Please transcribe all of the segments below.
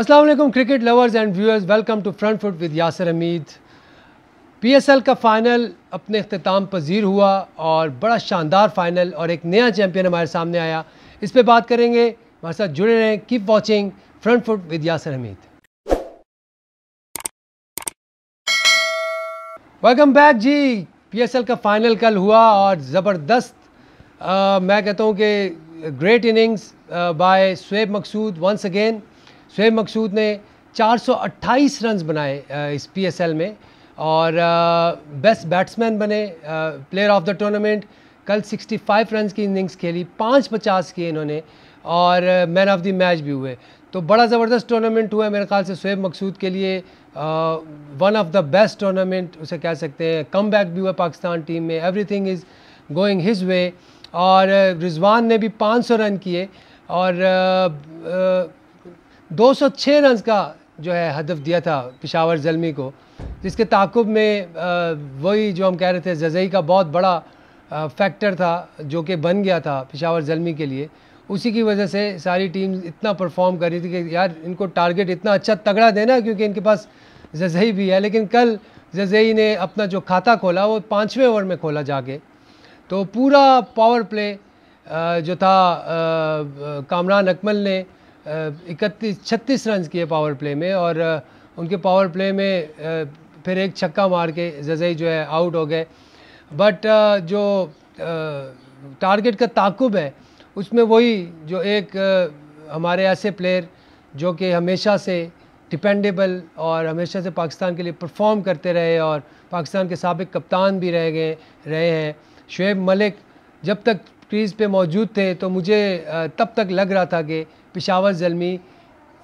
Aslam cricket lovers and viewers welcome to front foot with Yasir Hameed P S L का final अपने अख्ताम पजीर हुआ और बड़ा शानदार फ़ाइनल और एक नया चैम्पियन हमारे सामने आया इस पर बात करेंगे हमारे साथ जुड़े रहें keep watching front foot with Yasir Hameed welcome back जी पी एस एल का फ़ाइनल कल हुआ और ज़बरदस्त मैं कहता हूँ कि great innings by Shoaib Maqsood once again Shoaib Maqsood ने 428 रन्स बनाए इस पीएसएल में और बेस्ट बैट्समैन बने प्लेयर ऑफ द टूर्नामेंट कल 65 रन की इनिंग्स खेली पाँच पचास किए इन्होंने और मैन ऑफ द मैच भी हुए तो बड़ा ज़बरदस्त टूर्नामेंट हुआ है मेरे ख्याल से शुएब मकसूद के लिए one of the best tournament उसे कह सकते हैं कम बैक भी हुआ पाकिस्तान टीम में everything is going his way और रिजवान ने भी 500 रन किए और 206 रन का जो है हदफ दिया था पिशावर जलमी को जिसके ताकुब में वही जो हम कह रहे थे जजई का बहुत बड़ा फैक्टर था जो कि बन गया था पिशावर जलमी के लिए उसी की वजह से सारी टीम इतना परफॉर्म कर रही थी कि यार इनको टारगेट इतना अच्छा तगड़ा देना क्योंकि इनके पास जजई भी है लेकिन कल जजई ने अपना जो खाता खोला वो पाँचवें ओवर में खोला जाके तो पूरा पावर प्ले जो था कामरान अकमल ने इकतीस छत्तीस रन किए पावर प्ले में और उनके पावर प्ले में फिर एक छक्का मार के जजई जो है आउट हो गए बट जो टारगेट का ताकुब है उसमें वही जो एक हमारे ऐसे प्लेयर जो कि हमेशा से डिपेंडेबल और हमेशा से पाकिस्तान के लिए परफॉर्म करते रहे और पाकिस्तान के सबक कप्तान भी रह गए रहे हैं शुएब मलिक जब तक क्रीज़ पे मौजूद थे तो मुझे तब तक लग रहा था कि पिशावर जलमी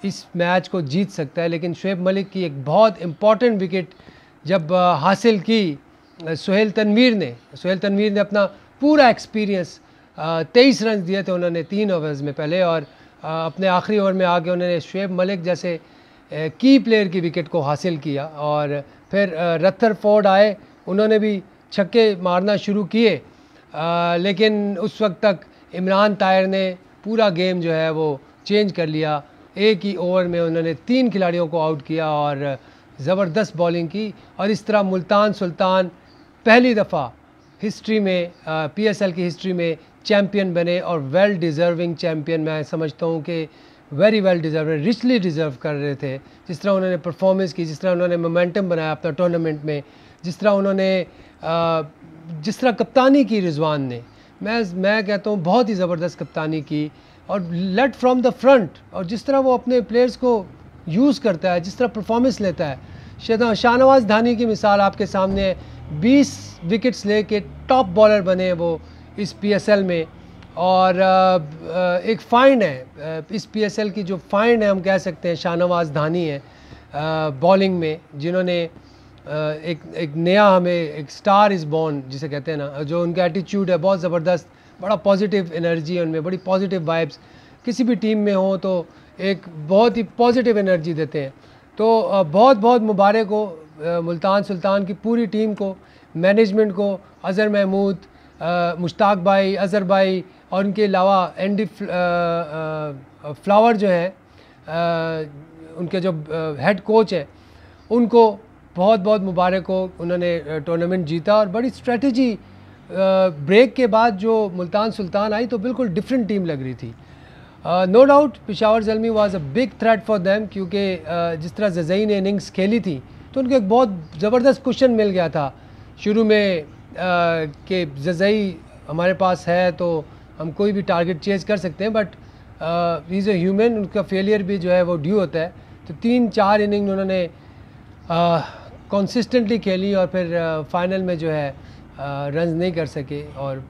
इस मैच को जीत सकता है लेकिन शुएब मलिक की एक बहुत इम्पॉर्टेंट विकेट जब हासिल की सुहेल तनवीर ने सुहेल तनवीर ने अपना पूरा एक्सपीरियंस तेईस रन दिए थे उन्होंने तीन ओवर्स में पहले और अपने आखिरी ओवर में आके उन्होंने शुएब मलिक जैसे की प्लेयर की विकेट को हासिल किया और फिर रत्थर फोर्ड आए उन्होंने भी छक्के मारना शुरू किए लेकिन उस वक्त तक इमरान तायर ने पूरा गेम जो है वो चेंज कर लिया एक ही ओवर में उन्होंने तीन खिलाड़ियों को आउट किया और ज़बरदस्त बॉलिंग की और इस तरह मुल्तान सुल्तान पहली दफ़ा हिस्ट्री में पीएसएल की हिस्ट्री में चैम्पियन बने और वेल डिज़र्विंग चैम्पियन मैं समझता हूँ कि very well deserve richly deserve कर रहे थे जिस तरह उन्होंने परफॉर्मेंस की जिस तरह उन्होंने मोमेंटम बनाया अपना टूर्नामेंट में जिस तरह उन्होंने जिस तरह कप्तानी की रिजवान ने मैं मैं कहता हूँ बहुत ही ज़बरदस्त कप्तानी की और लेट फ्रॉम द फ्रंट और जिस तरह वो अपने प्लेयर्स को यूज़ करता है जिस तरह परफॉर्मेंस लेता है हाँ, शाहनवाज धानी की मिसाल आपके सामने है बीस विकेट्स ले के टॉप बॉलर बने वो इस पीएसएल में और एक फ़ाइन है इस पीएसएल की जो फ़ाइन है हम कह सकते हैं शाहनवाज धानी है बॉलिंग में जिन्होंने एक एक नया हमें एक स्टार इज़ बॉर्न जिसे कहते हैं ना जो उनका एटीट्यूड है बहुत ज़बरदस्त बड़ा पॉजिटिव एनर्जी है उनमें बड़ी पॉजिटिव वाइब्स किसी भी टीम में हो तो एक बहुत ही पॉजिटिव एनर्जी देते हैं तो बहुत बहुत मुबारक हो मुल्तान सुल्तान की पूरी टीम को मैनेजमेंट को अजहर महमूद मुश्ताक भाई अजहर भाई और उनके अलावा एंडी फ्लावर जो हैं उनके जो हेड कोच हैं उनको बहुत बहुत मुबारक हो उन्होंने टूर्नामेंट जीता और बड़ी स्ट्रेटजी ब्रेक के बाद जो मुल्तान सुल्तान आई तो बिल्कुल डिफरेंट टीम लग रही थी no doubt Peshawar Zalmi was a big threat for them क्योंकि जिस तरह जजई ने इनिंग्स खेली थी तो उनको एक बहुत ज़बरदस्त क्वेश्चन मिल गया था शुरू में कि जजई हमारे पास है तो हम कोई भी टारगेट चेज कर सकते हैं बट इज़ अ ह्यूमन उनका फेलियर भी जो है वो ड्यू होता है तो तीन चार इनिंग उन्होंने कंसिस्टेंटली खेली और फिर फाइनल में जो है रन नहीं कर सके और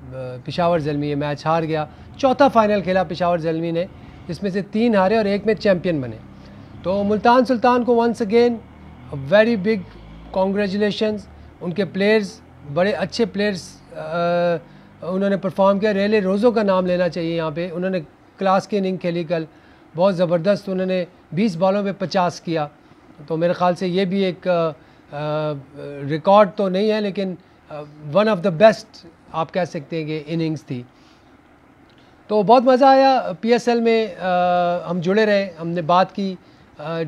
पिशावर जलमी ये मैच हार गया चौथा फाइनल खेला पिशावर जलमी ने जिसमें से तीन हारे और एक में चैम्पियन बने तो मुल्तान सुल्तान को once again very big congratulation उनके प्लेयर्स बड़े अच्छे प्लेयर्स उन्होंने परफॉर्म किया रेले रोज़ो का नाम लेना चाहिए यहाँ पे उन्होंने क्लास की इनिंग खेली कल बहुत ज़बरदस्त उन्होंने 20 बॉलों में 50 किया तो मेरे ख्याल से ये भी एक आ, रिकॉर्ड तो नहीं है लेकिन वन ऑफ द बेस्ट आप कह सकते हैं कि इनिंग्स थी तो बहुत मज़ा आया पीएसएल में आ, हम जुड़े रहे हमने बात की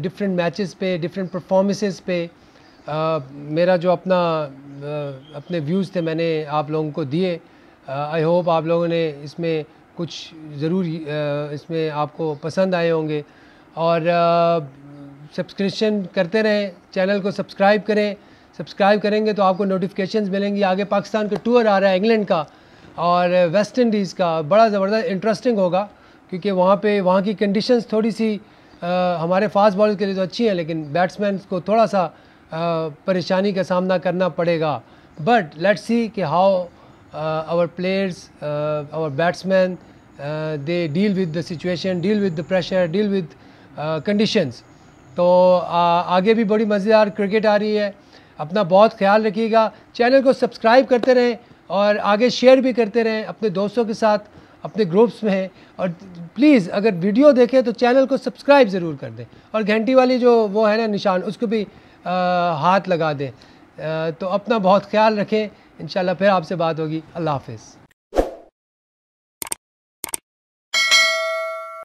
डिफरेंट मैचेस पे डिफरेंट परफॉर्मेंसेस पे आ, मेरा जो अपना आ, अपने व्यूज़ थे मैंने आप लोगों को दिए आई होप आप लोगों ने इसमें कुछ ज़रूर इसमें आपको पसंद आए होंगे और सब्सक्रिप्शन करते रहें चैनल को सब्सक्राइब करें सब्सक्राइब करेंगे तो आपको नोटिफिकेशंस मिलेंगी आगे पाकिस्तान का टूर आ रहा है इंग्लैंड का और वेस्ट इंडीज़ का बड़ा ज़बरदस्त इंटरेस्टिंग होगा क्योंकि वहाँ पे वहाँ की कंडीशंस थोड़ी सी आ, हमारे फास्ट बॉलर के लिए तो अच्छी हैं लेकिन बैट्समैन को थोड़ा सा परेशानी का सामना करना पड़ेगा बट लेट्स सी कि how our players our batsman they deal with the situation deal with the pressure deal with conditions तो आ, आगे भी बड़ी मज़ेदार क्रिकेट आ रही है अपना बहुत ख्याल रखिएगा चैनल को सब्सक्राइब करते रहें और आगे शेयर भी करते रहें अपने दोस्तों के साथ अपने ग्रुप्स में हैं और प्लीज़ अगर वीडियो देखें तो चैनल को सब्सक्राइब ज़रूर कर दें और घंटी वाली जो वो है ना निशान उसको भी आ, हाथ लगा दें तो अपना बहुत ख्याल रखें इन फिर आपसे बात होगी अल्लाह हाफिज़